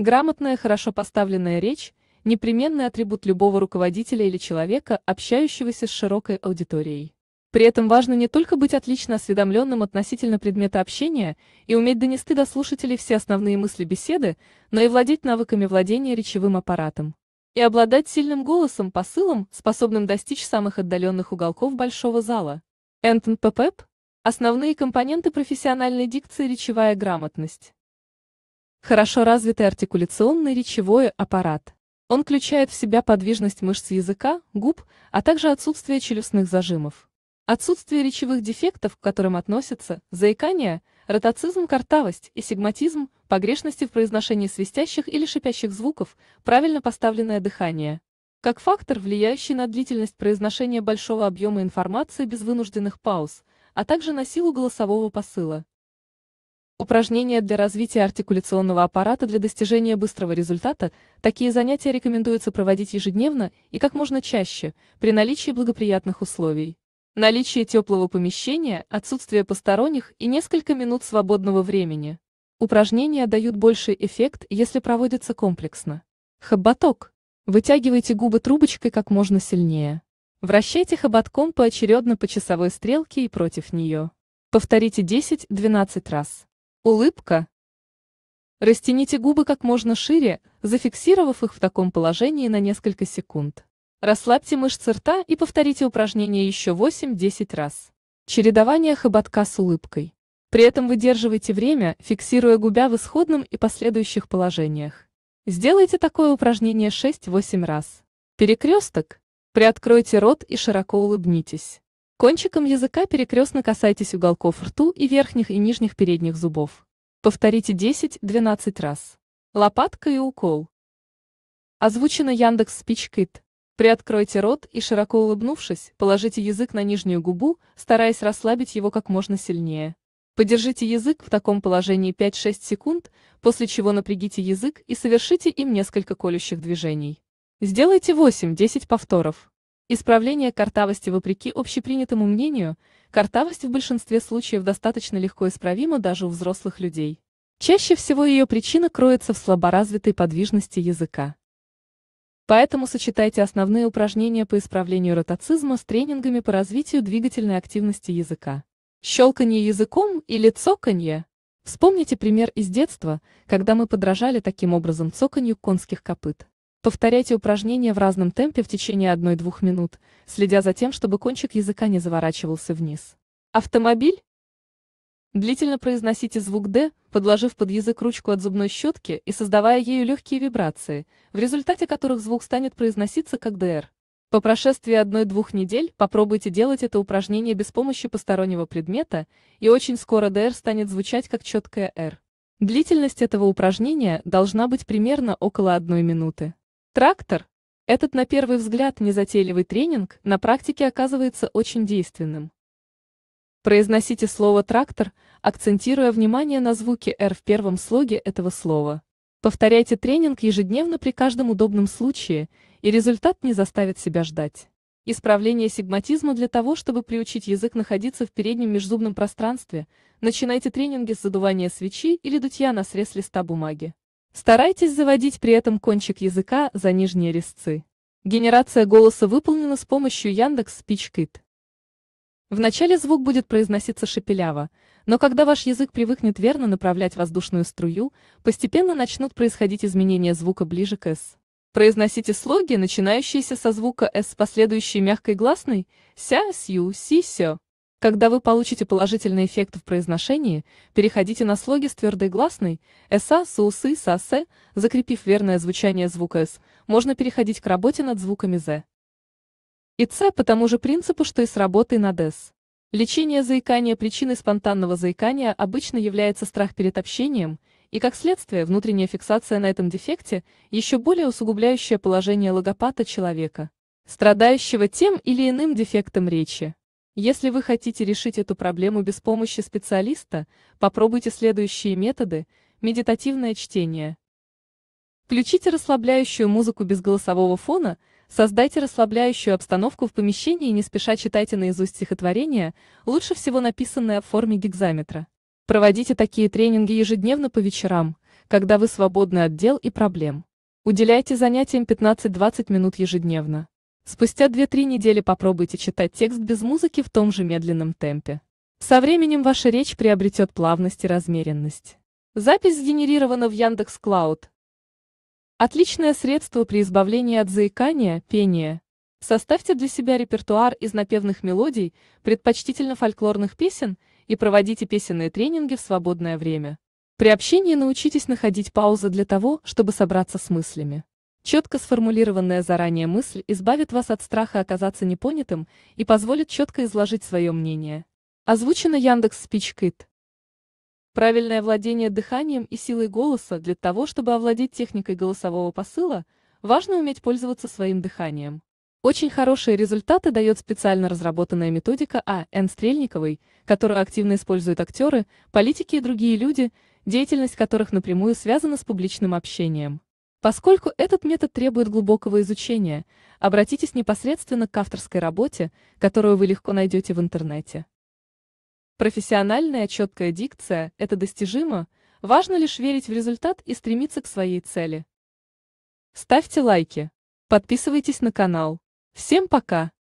Грамотная, хорошо поставленная речь – непременный атрибут любого руководителя или человека, общающегося с широкой аудиторией. При этом важно не только быть отлично осведомленным относительно предмета общения и уметь донести до слушателей все основные мысли беседы, но и владеть навыками владения речевым аппаратом. И обладать сильным голосом, посылом, способным достичь самых отдаленных уголков большого зала. Энтон Пепеп – основные компоненты профессиональной дикции речевая грамотность. Хорошо развитый артикуляционный речевой аппарат. Он включает в себя подвижность мышц языка, губ, а также отсутствие челюстных зажимов. Отсутствие речевых дефектов, к которым относятся заикание, ротацизм, картавость и сигматизм, погрешности в произношении свистящих или шипящих звуков, правильно поставленное дыхание. Как фактор, влияющий на длительность произношения большого объема информации без вынужденных пауз, а также на силу голосового посыла. Упражнения для развития артикуляционного аппарата для достижения быстрого результата, такие занятия рекомендуется проводить ежедневно и как можно чаще, при наличии благоприятных условий. Наличие теплого помещения, отсутствие посторонних и несколько минут свободного времени. Упражнения дают больший эффект, если проводятся комплексно. Хоботок. Вытягивайте губы трубочкой как можно сильнее. Вращайте хоботком поочередно по часовой стрелке и против нее. Повторите 10-12 раз. Улыбка. Растяните губы как можно шире, зафиксировав их в таком положении на несколько секунд. Расслабьте мышцы рта и повторите упражнение еще 8-10 раз. Чередование хоботка с улыбкой. При этом выдерживайте время, фиксируя губя в исходном и последующих положениях. Сделайте такое упражнение 6-8 раз. Перекресток. Приоткройте рот и широко улыбнитесь. Кончиком языка перекрестно касайтесь уголков рту и верхних и нижних передних зубов. Повторите 10-12 раз. Лопатка и укол. Озвучено Яндекс Спичкит. Приоткройте рот и, широко улыбнувшись, положите язык на нижнюю губу, стараясь расслабить его как можно сильнее. Подержите язык в таком положении 5-6 секунд, после чего напрягите язык и совершите им несколько колющих движений. Сделайте 8-10 повторов. Исправление картавости Вопреки общепринятому мнению, картавость в большинстве случаев достаточно легко исправима даже у взрослых людей. Чаще всего ее причина кроется в слаборазвитой подвижности языка. Поэтому сочетайте основные упражнения по исправлению ротацизма с тренингами по развитию двигательной активности языка. Щелканье языком или цоканье. Вспомните пример из детства, когда мы подражали таким образом цоканью конских копыт. Повторяйте упражнение в разном темпе в течение 1-2 минут, следя за тем, чтобы кончик языка не заворачивался вниз. Автомобиль? Длительно произносите звук «Д», подложив под язык ручку от зубной щетки и создавая ею легкие вибрации, в результате которых звук станет произноситься как «ДР». По прошествии одной-двух недель попробуйте делать это упражнение без помощи постороннего предмета, и очень скоро «ДР» станет звучать как четкое «Р». Длительность этого упражнения должна быть примерно около одной минуты. Трактор. Этот на первый взгляд незатейливый тренинг на практике оказывается очень действенным. Произносите слово «трактор», акцентируя внимание на звуке «р» в первом слоге этого слова. Повторяйте тренинг ежедневно при каждом удобном случае, и результат не заставит себя ждать. Исправление сигматизма для того, чтобы приучить язык находиться в переднем межзубном пространстве, начинайте тренинги с задувания свечи или дутья на срез листа бумаги. Старайтесь заводить при этом кончик языка за нижние резцы. Генерация голоса выполнена с помощью Яндекс Спичкит. Вначале звук будет произноситься шепеляво, но когда ваш язык привыкнет верно направлять воздушную струю, постепенно начнут происходить изменения звука ближе к «с». Произносите слоги, начинающиеся со звука «с» последующие мягкой гласной «ся», «сью», «си», «сё». Когда вы получите положительный эффект в произношении, переходите на слоги с твердой гласной «эса», «сусы», «сасе», закрепив верное звучание звука «с», можно переходить к работе над звуками «з». И «ц» по тому же принципу, что и с работой над «с». Лечение заикания причиной спонтанного заикания обычно является страх перед общением, и, как следствие, внутренняя фиксация на этом дефекте, еще более усугубляющее положение логопата человека, страдающего тем или иным дефектом речи. Если вы хотите решить эту проблему без помощи специалиста, попробуйте следующие методы. Медитативное чтение. Включите расслабляющую музыку без голосового фона, создайте расслабляющую обстановку в помещении и не спеша читайте наизусть стихотворения, лучше всего написанное в форме гигзаметра. Проводите такие тренинги ежедневно по вечерам, когда вы свободны от дел и проблем. Уделяйте занятиям 15-20 минут ежедневно. Спустя 2-3 недели попробуйте читать текст без музыки в том же медленном темпе. Со временем ваша речь приобретет плавность и размеренность. Запись сгенерирована в Яндекс Клауд. Отличное средство при избавлении от заикания, пения. Составьте для себя репертуар из напевных мелодий, предпочтительно фольклорных песен, и проводите песенные тренинги в свободное время. При общении научитесь находить паузы для того, чтобы собраться с мыслями. Четко сформулированная заранее мысль избавит вас от страха оказаться непонятым и позволит четко изложить свое мнение. Озвучено Яндекс Спичкит. Правильное владение дыханием и силой голоса для того, чтобы овладеть техникой голосового посыла, важно уметь пользоваться своим дыханием. Очень хорошие результаты дает специально разработанная методика А. Н. Стрельниковой, которую активно используют актеры, политики и другие люди, деятельность которых напрямую связана с публичным общением. Поскольку этот метод требует глубокого изучения, обратитесь непосредственно к авторской работе, которую вы легко найдете в интернете. Профессиональная четкая дикция – это достижимо, важно лишь верить в результат и стремиться к своей цели. Ставьте лайки, подписывайтесь на канал. Всем пока!